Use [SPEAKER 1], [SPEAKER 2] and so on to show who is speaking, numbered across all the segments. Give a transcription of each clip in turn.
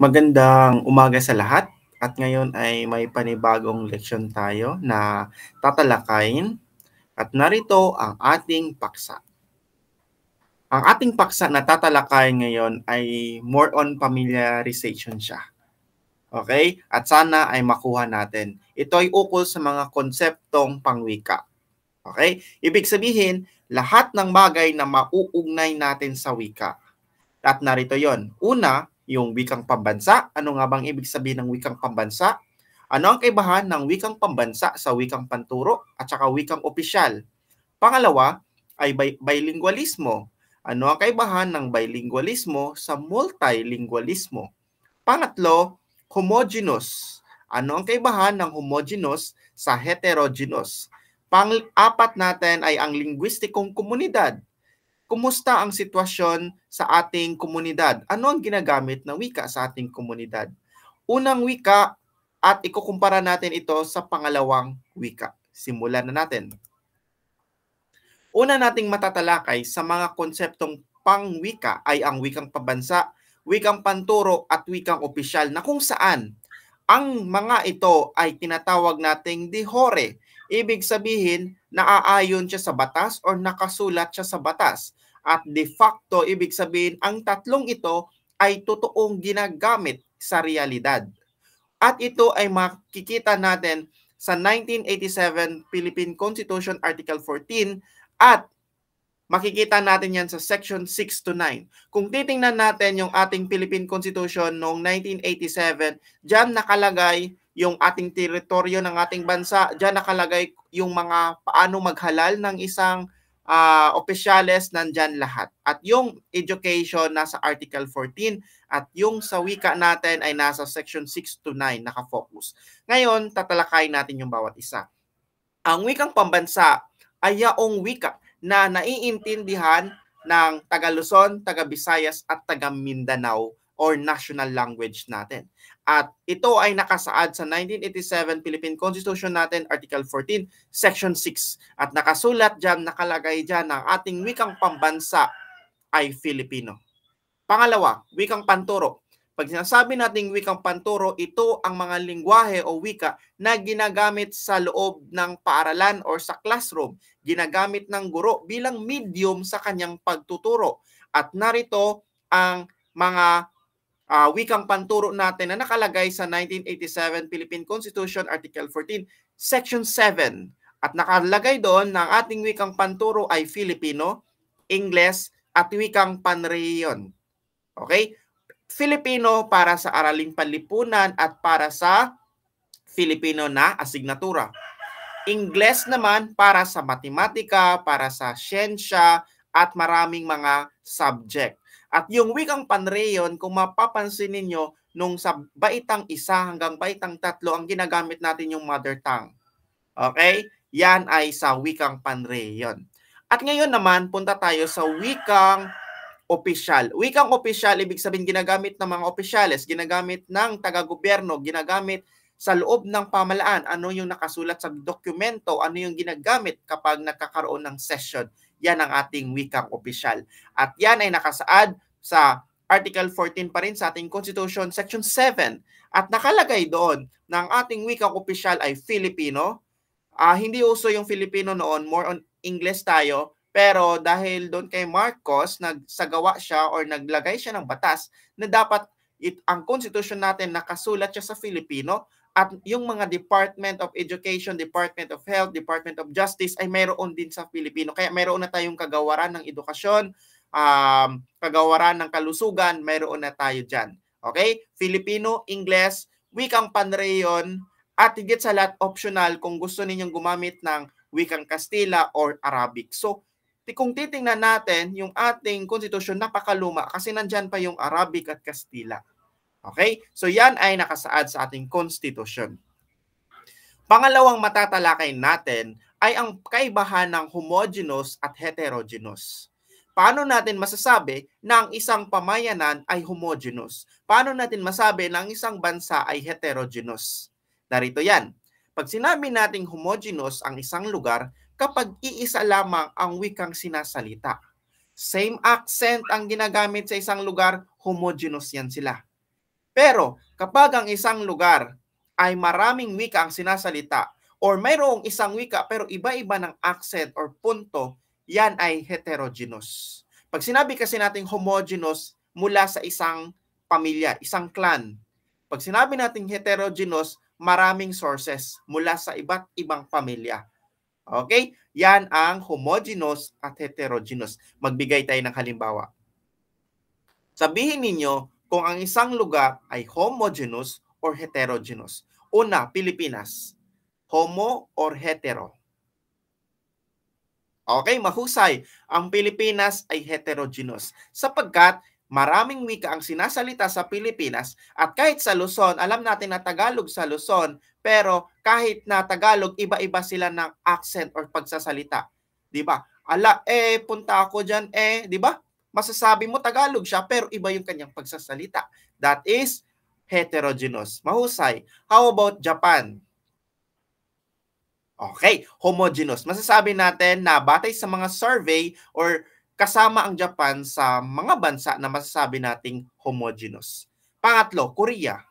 [SPEAKER 1] Magandang umaga sa lahat at ngayon ay may panibagong leksyon tayo na tatalakayin at narito ang ating paksa. Ang ating paksa na tatalakayin ngayon ay more on familiarization siya. Okay? At sana ay makuha natin. Ito ay ukol sa mga konseptong pangwika. Okay? Ibig sabihin, lahat ng bagay na mauugnay natin sa wika. At narito yon Una, yung wikang pambansa. Ano nga bang ibig sabihin ng wikang pambansa? Ano ang kaibahan ng wikang pambansa sa wikang panturo at saka wikang opisyal? Pangalawa ay bilingualismo. Ano ang kaibahan ng bilingualismo sa multilingualismo? Pangatlo, homogenous. Ano ang kaibahan ng homogenous sa heterogeneous? Pang-apat natin ay ang lingwistikong komunidad. Kumusta ang sitwasyon sa ating komunidad. Ano ang ginagamit na wika sa ating komunidad? Unang wika at ikukumpara natin ito sa pangalawang wika. Simulan na natin. Una nating matatalakay sa mga konseptong pangwika ay ang wikang pabansa, wikang panturo at wikang opisyal na kung saan ang mga ito ay tinatawag nating dihore. Ibig sabihin, naaayon siya sa batas o nakasulat siya sa batas at de facto, ibig sabihin, ang tatlong ito ay totoong ginagamit sa realidad. At ito ay makikita natin sa 1987 Philippine Constitution Article 14 at makikita natin yan sa Section 6 to 9. Kung titingnan natin yung ating Philippine Constitution noong 1987, dyan nakalagay yung ating teritoryo ng ating bansa, dyan nakalagay yung mga paano maghalal ng isang uh, opisyales nandyan lahat. At yung education nasa Article 14 at yung sa wika natin ay nasa Section 6 to 9 nakafocus. Ngayon, tatalakay natin yung bawat isa. Ang wikang pambansa ay yaong wika na naiintindihan ng taga Luzon, taga Visayas at taga Mindanao or national language natin. At ito ay nakasaad sa 1987 Philippine Constitution natin, Article 14, Section 6. At nakasulat dyan, nakalagay dyan ang ating wikang pambansa ay Filipino. Pangalawa, wikang panturo. Pag sinasabi nating wikang panturo, ito ang mga lingwahe o wika na ginagamit sa loob ng paaralan or sa classroom, ginagamit ng guro bilang medium sa kanyang pagtuturo. At narito ang mga uh, wikang panturo natin na nakalagay sa 1987 Philippine Constitution Article 14, Section 7. At nakalagay doon na ang ating wikang panturo ay Filipino, Ingles, at wikang panrehiyon. Okay? Filipino para sa araling panlipunan at para sa Filipino na asignatura. Ingles naman para sa matematika, para sa siyensya, at maraming mga subject. At yung wikang Panrayon, kung mapapansin ninyo, nung sa baitang isa hanggang baitang tatlo ang ginagamit natin yung mother tongue. Okay? Yan ay sa wikang Panrayon. At ngayon naman, punta tayo sa wikang opisyal. Wikang opisyal, ibig sabihin ginagamit ng mga opisyales, ginagamit ng taga-gobyerno, ginagamit sa loob ng pamalaan, ano yung nakasulat sa dokumento, ano yung ginagamit kapag nagkakaroon ng session. Yan ang ating wikang opisyal. At yan ay nakasaad sa Article 14 pa rin sa ating Constitution, Section 7. At nakalagay doon na ang ating wikang opisyal ay Filipino. Uh, hindi uso yung Filipino noon, more on English tayo. Pero dahil doon kay Marcos, nagsagawa siya or naglagay siya ng batas na dapat it, ang constitution natin nakasulat siya sa Filipino at yung mga Department of Education, Department of Health, Department of Justice ay mayroon din sa Pilipino. Kaya mayroon na tayong kagawaran ng edukasyon, um, kagawaran ng kalusugan, mayroon na tayo dyan. Okay? Filipino, English, wikang Panrayon, at higit sa lahat optional kung gusto ninyong gumamit ng wikang Kastila or Arabic. So, kung titingnan natin yung ating konstitusyon, napakaluma kasi nandyan pa yung Arabic at Kastila. Okay? So yan ay nakasaad sa ating constitution. Pangalawang matatalakay natin ay ang kaibahan ng homogeneous at heterogeneous. Paano natin masasabi na ang isang pamayanan ay homogeneous? Paano natin masabi na ang isang bansa ay heterogeneous? Narito yan. Pag sinabi nating homogeneous ang isang lugar, kapag iisa lamang ang wikang sinasalita. Same accent ang ginagamit sa isang lugar, homogeneous yan sila. Pero kapag ang isang lugar ay maraming wika ang sinasalita or mayroong isang wika pero iba-iba ng accent or punto, yan ay heterogeneous. Pag sinabi kasi nating homogeneous mula sa isang pamilya, isang clan. Pag sinabi nating heterogeneous, maraming sources mula sa iba't ibang pamilya. Okay? Yan ang homogeneous at heterogeneous. Magbigay tayo ng halimbawa. Sabihin ninyo, kung ang isang lugar ay homogeneous or heterogeneous. Una, Pilipinas. Homo or hetero? Okay, mahusay. Ang Pilipinas ay heterogeneous sapagkat maraming wika ang sinasalita sa Pilipinas at kahit sa Luzon, alam natin na Tagalog sa Luzon, pero kahit na Tagalog, iba-iba sila ng accent or pagsasalita. 'Di ba? Ala, eh punta ako diyan eh, 'di ba? masasabi mo Tagalog siya pero iba yung kanyang pagsasalita. That is heterogeneous. Mahusay. How about Japan? Okay, homogeneous. Masasabi natin na batay sa mga survey or kasama ang Japan sa mga bansa na masasabi nating homogeneous. Pangatlo, Korea.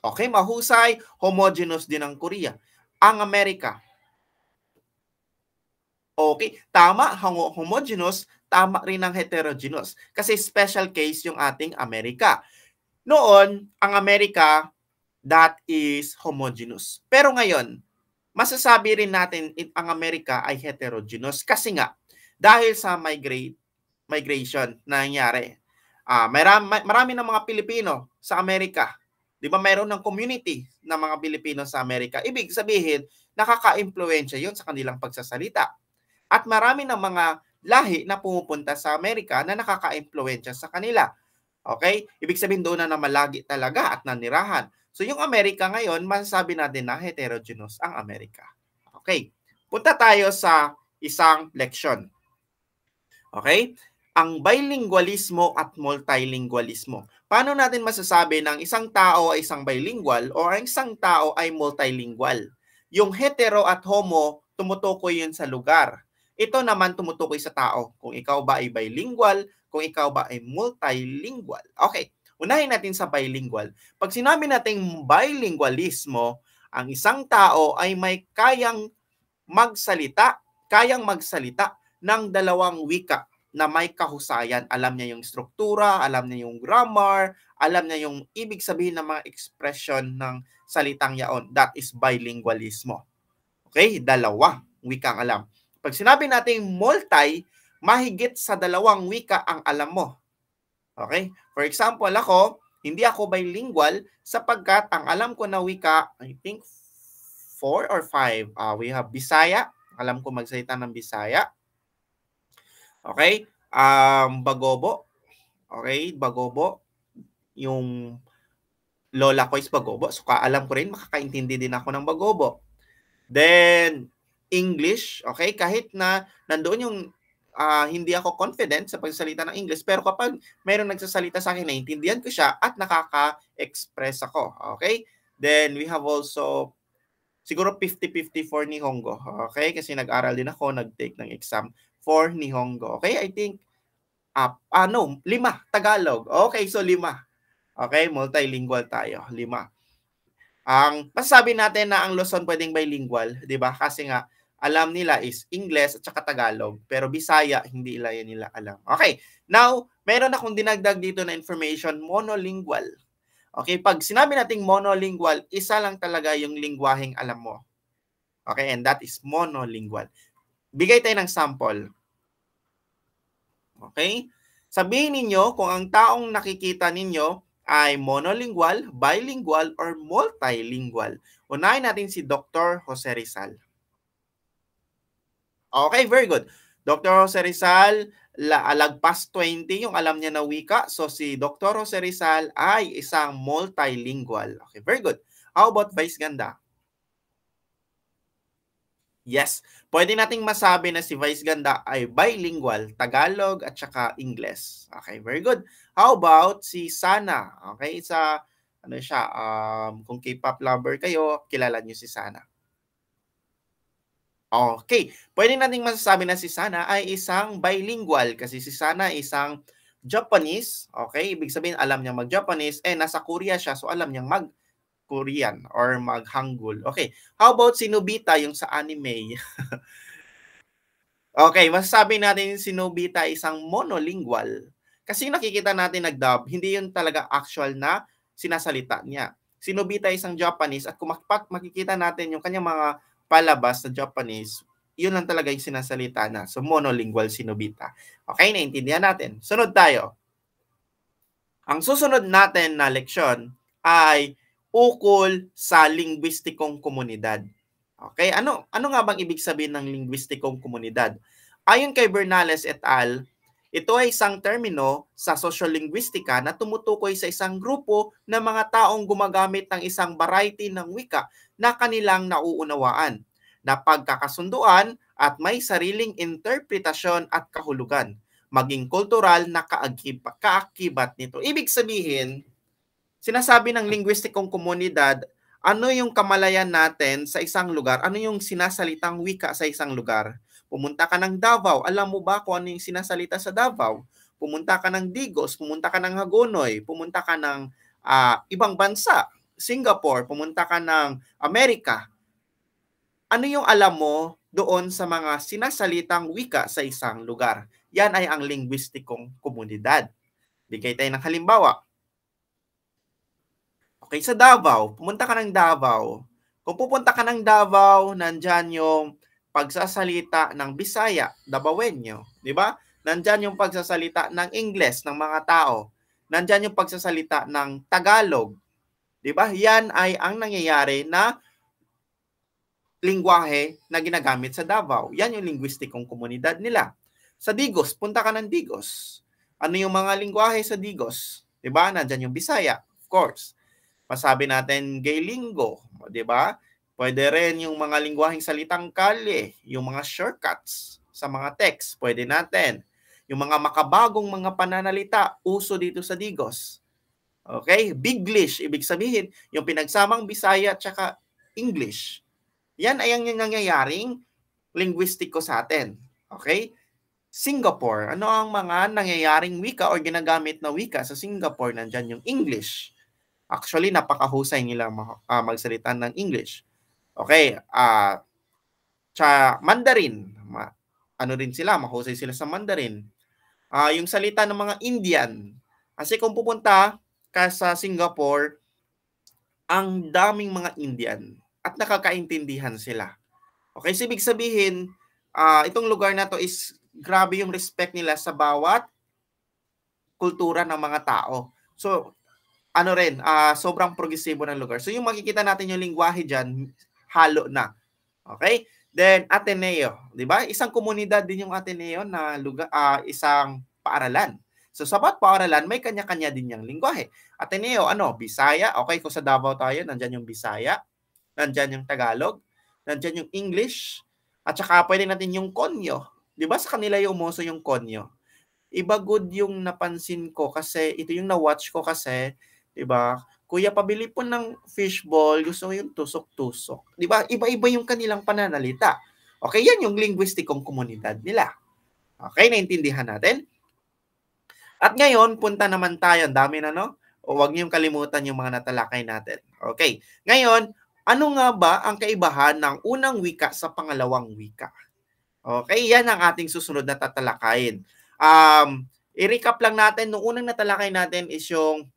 [SPEAKER 1] Okay, mahusay, homogeneous din ang Korea. Ang Amerika, Okay, tama homogeneous, tama rin ang heterogeneous. Kasi special case yung ating Amerika. Noon, ang Amerika, that is homogeneous. Pero ngayon, masasabi rin natin ang Amerika ay heterogeneous. Kasi nga, dahil sa migrate, migration na nangyari, uh, ah, marami, marami ng mga Pilipino sa Amerika. Di ba mayroon ng community ng mga Pilipino sa Amerika? Ibig sabihin, nakaka-impluensya yun sa kanilang pagsasalita at marami ng mga lahi na pumupunta sa Amerika na nakaka-impluensya sa kanila. Okay? Ibig sabihin doon na malagi talaga at nanirahan. So yung Amerika ngayon, masasabi natin na heterogeneous ang Amerika. Okay. Punta tayo sa isang leksyon. Okay? Ang bilingualismo at multilingualismo. Paano natin masasabi ng isang tao ay isang bilingual o ang isang tao ay multilingual? Yung hetero at homo, tumutukoy yun sa lugar. Ito naman tumutukoy sa tao, kung ikaw ba ay bilingual, kung ikaw ba ay multilingual. Okay, unahin natin sa bilingual. Pag sinabi nating bilingualismo, ang isang tao ay may kayang magsalita, kayang magsalita ng dalawang wika na may kahusayan. Alam niya yung struktura, alam niya yung grammar, alam niya yung ibig sabihin ng mga expression ng salitang yaon. That is bilingualismo. Okay? Dalawa Wika ang alam. Pag sinabi nating multi, mahigit sa dalawang wika ang alam mo. Okay? For example, ako, hindi ako bilingual sapagkat ang alam ko na wika, I think four or five. Uh, we have Bisaya. Alam ko magsalita ng Bisaya. Okay? Um, Bagobo. Okay? Bagobo. Yung lola ko is Bagobo. So, alam ko rin, makakaintindi din ako ng Bagobo. Then, English, okay? Kahit na nandoon yung uh, hindi ako confident sa pagsasalita ng English, pero kapag mayroong nagsasalita sa akin, naiintindihan ko siya at nakaka-express ako, okay? Then we have also siguro 50-50 for Nihongo, okay? Kasi nag-aral din ako, nag-take ng exam for Nihongo, okay? I think up. Ah, ah, no, lima, Tagalog. Okay, so lima. Okay, multilingual tayo, lima. Ang masasabi natin na ang Luzon pwedeng bilingual, 'di ba? Kasi nga alam nila is English at saka Tagalog, pero Bisaya, hindi nila yan nila alam. Okay, now, meron akong dinagdag dito na information, monolingual. Okay, pag sinabi nating monolingual, isa lang talaga yung lingwaheng alam mo. Okay, and that is monolingual. Bigay tayo ng sample. Okay? Sabihin ninyo kung ang taong nakikita ninyo ay monolingual, bilingual, or multilingual. Unahin natin si Dr. Jose Rizal. Okay, very good. Dr. Jose Rizal, la, lagpas 20 yung alam niya na wika. So si Dr. Jose Rizal ay isang multilingual. Okay, very good. How about Vice Ganda? Yes, pwede nating masabi na si Vice Ganda ay bilingual, Tagalog at saka Ingles. Okay, very good. How about si Sana? Okay, sa ano siya, um, kung K-pop lover kayo, kilala niyo si Sana. Okay, pwede nating masasabi na si Sana ay isang bilingual kasi si Sana ay isang Japanese, okay? Ibig sabihin alam niya mag-Japanese eh nasa Korea siya so alam niya mag Korean or mag Hangul. Okay, how about si Nobita yung sa anime? okay, masasabi natin si Nobita isang monolingual kasi nakikita natin nag-dub, hindi yun talaga actual na sinasalita niya. Si Nobita isang Japanese at kung makikita natin yung kanyang mga palabas sa Japanese, yun lang talaga yung sinasalita na. So, monolingual si Nobita. Okay, naiintindihan natin. Sunod tayo. Ang susunod natin na leksyon ay ukol sa linguistikong komunidad. Okay, ano, ano nga bang ibig sabihin ng linguistikong komunidad? Ayon kay Bernales et al., ito ay isang termino sa sosyolinguistika na tumutukoy sa isang grupo ng mga taong gumagamit ng isang variety ng wika na kanilang nauunawaan, na pagkakasunduan at may sariling interpretasyon at kahulugan, maging kultural na kaagib- kaakibat nito. Ibig sabihin, sinasabi ng linguistikong komunidad, ano yung kamalayan natin sa isang lugar? Ano yung sinasalitang wika sa isang lugar? Pumunta ka ng Davao, alam mo ba kung ano yung sinasalita sa Davao? Pumunta ka ng Digos, pumunta ka ng Hagonoy, pumunta ka ng uh, ibang bansa, Singapore, pumunta ka ng Amerika, ano yung alam mo doon sa mga sinasalitang wika sa isang lugar? Yan ay ang linguistikong komunidad. Bigay tayo ng halimbawa. Okay, sa Davao, pumunta ka ng Davao. Kung pupunta ka ng Davao, nandyan yung pagsasalita ng Bisaya, Dabawenyo, di ba? Nandyan yung pagsasalita ng Ingles ng mga tao. Nandyan yung pagsasalita ng Tagalog, 'Di ba? Yan ay ang nangyayari na lingwahe na ginagamit sa Davao. Yan yung linguistikong komunidad nila. Sa Digos, punta ka ng Digos. Ano yung mga lingwahe sa Digos? 'Di ba? Nandiyan yung Bisaya, of course. Masabi natin Gaylingo, 'di ba? Pwede rin yung mga lingwaheng salitang kalye, yung mga shortcuts sa mga text, pwede natin. Yung mga makabagong mga pananalita, uso dito sa Digos. Okay? Biglish, ibig sabihin, yung pinagsamang Bisaya at saka English. Yan ay ang nangyayaring linguistiko sa atin. Okay? Singapore, ano ang mga nangyayaring wika or ginagamit na wika sa Singapore? Nandyan yung English. Actually, napakahusay nilang uh, magsalita ng English. Okay, uh, ah, cha Mandarin. Ma, ano rin sila, mahusay sila sa Mandarin. Uh, yung salita ng mga Indian. Kasi kung pupunta ka Singapore, ang daming mga Indian at nakakaintindihan sila. Okay, so ibig sabihin, uh, itong lugar na to is grabe yung respect nila sa bawat kultura ng mga tao. So, ano rin, uh, sobrang progresibo ng lugar. So, yung makikita natin yung lingwahe dyan, halo na. Okay? Then, Ateneo. Di ba? Isang komunidad din yung Ateneo na lugar, uh, isang paaralan. So sa bawat paaralan, may kanya-kanya din yung lingwahe. Ateneo, ano, Bisaya. Okay, kung sa Davao tayo, nandyan yung Bisaya. Nandyan yung Tagalog. Nandyan yung English. At saka pwede natin yung konyo. Di ba sa kanila yung umoso yung konyo? Iba good yung napansin ko kasi ito yung na-watch ko kasi, di ba? Kuya, pabili po ng fishball, gusto ko yung tusok-tusok. Di ba? Iba-iba yung kanilang pananalita. Okay, yan yung linguistikong komunidad nila. Okay, naintindihan natin? At ngayon, punta naman tayo. Ang dami na, no? O huwag niyong kalimutan yung mga natalakay natin. Okay. Ngayon, ano nga ba ang kaibahan ng unang wika sa pangalawang wika? Okay, yan ang ating susunod na tatalakayin. Um, i-recap lang natin, nung unang natalakay natin is yung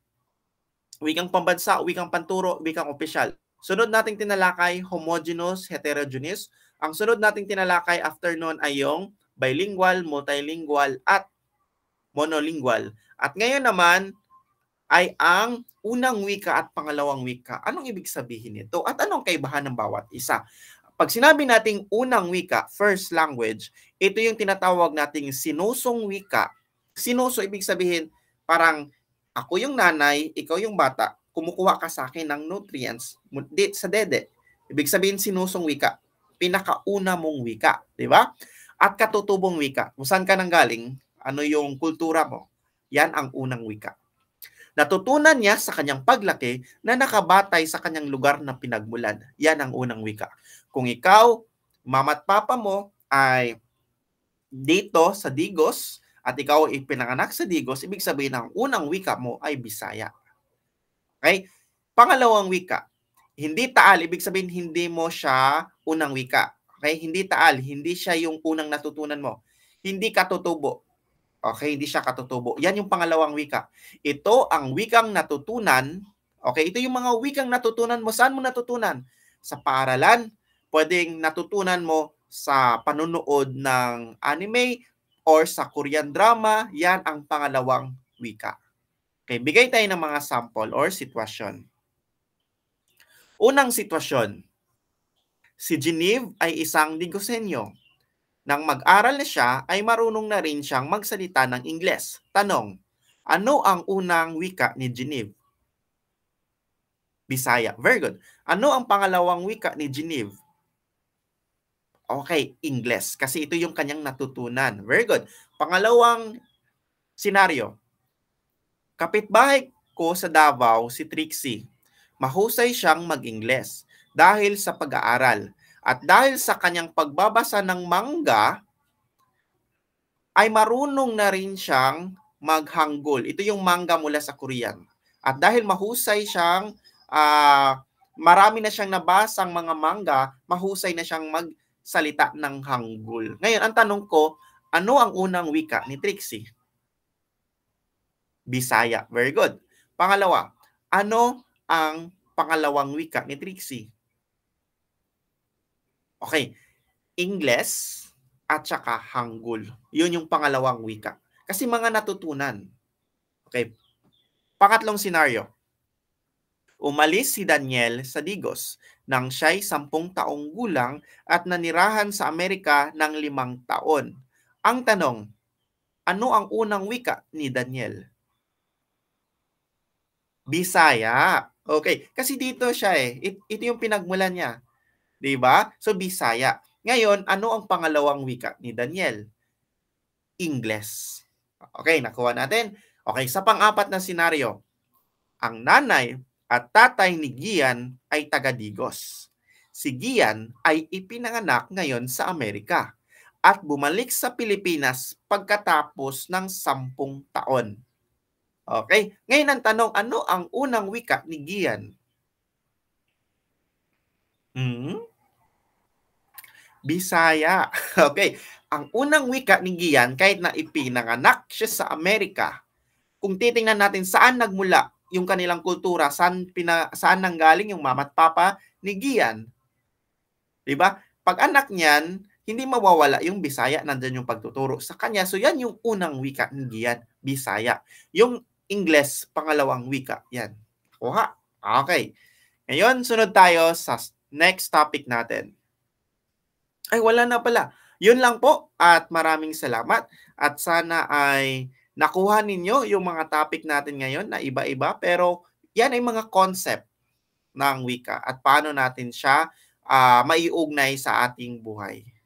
[SPEAKER 1] wikang pambansa, wikang panturo, wikang opisyal. Sunod nating tinalakay, homogeneous, heterogeneous. Ang sunod nating tinalakay after nun ay yung bilingual, multilingual, at monolingual. At ngayon naman ay ang unang wika at pangalawang wika. Anong ibig sabihin nito? At anong kaibahan ng bawat isa? Pag sinabi nating unang wika, first language, ito yung tinatawag nating sinusong wika. Sinuso ibig sabihin parang ako yung nanay, ikaw yung bata, kumukuha ka sa akin ng nutrients sa dede. Ibig sabihin sinusong wika, pinakauna mong wika, di ba? At katutubong wika, kung saan ka nang galing, ano yung kultura mo? Yan ang unang wika. Natutunan niya sa kanyang paglaki na nakabatay sa kanyang lugar na pinagmulan. Yan ang unang wika. Kung ikaw, mama at papa mo ay dito sa Digos at ikaw ay pinanganak sa Digos, ibig sabihin ang unang wika mo ay Bisaya. Okay? Pangalawang wika, hindi taal, ibig sabihin hindi mo siya unang wika. Okay? Hindi taal, hindi siya yung unang natutunan mo. Hindi katutubo, Okay, hindi siya katutubo. Yan yung pangalawang wika. Ito ang wikang natutunan. Okay, ito yung mga wikang natutunan mo. Saan mo natutunan? Sa paaralan. Pwedeng natutunan mo sa panunood ng anime or sa Korean drama. Yan ang pangalawang wika. Okay, bigay tayo ng mga sample or sitwasyon. Unang sitwasyon. Si Genevieve ay isang negosenyo nang mag-aral na siya, ay marunong na rin siyang magsalita ng Ingles. Tanong, ano ang unang wika ni Genevieve? Bisaya. Very good. Ano ang pangalawang wika ni Genevieve? Okay, Ingles. Kasi ito yung kanyang natutunan. Very good. Pangalawang senaryo. Kapitbahay ko sa Davao, si Trixie. Mahusay siyang mag-Ingles dahil sa pag-aaral. At dahil sa kanyang pagbabasa ng manga, ay marunong na rin siyang maghanggol. Ito yung manga mula sa Korean. At dahil mahusay siyang, uh, marami na siyang nabasang mga manga, mahusay na siyang magsalita ng hanggol. Ngayon, ang tanong ko, ano ang unang wika ni Trixie? Bisaya. Very good. Pangalawa, ano ang pangalawang wika ni Trixie? Okay, Ingles at saka Hangul. Yun yung pangalawang wika. Kasi mga natutunan. Okay, pangatlong senaryo. Umalis si Daniel sa Digos nang siya'y sampung taong gulang at nanirahan sa Amerika ng limang taon. Ang tanong, ano ang unang wika ni Daniel? Bisaya. Okay, kasi dito siya eh. It, ito yung pinagmulan niya. 'Di ba? So Bisaya. Ngayon, ano ang pangalawang wika ni Daniel? English. Okay, nakuha natin. Okay, sa pang-apat na senaryo, ang nanay at tatay ni Gian ay taga-Digos. Si Gian ay ipinanganak ngayon sa Amerika at bumalik sa Pilipinas pagkatapos ng sampung taon. Okay, ngayon ang tanong, ano ang unang wika ni Gian? Hmm? Bisaya. okay. Ang unang wika ni Gian kahit na ipinanganak siya sa Amerika. Kung titingnan natin saan nagmula yung kanilang kultura, saan pina, saan nanggaling yung mama at papa ni Gian. 'Di ba? Pag anak niyan, hindi mawawala yung Bisaya, nandiyan yung pagtuturo sa kanya. So yan yung unang wika ni Gian, Bisaya. Yung English, pangalawang wika, yan. Kuha. Okay. Ngayon, sunod tayo sa next topic natin. Ay, wala na pala. Yun lang po at maraming salamat at sana ay nakuha ninyo yung mga topic natin ngayon na iba-iba pero yan ay mga concept ng wika at paano natin siya uh, maiugnay sa ating buhay.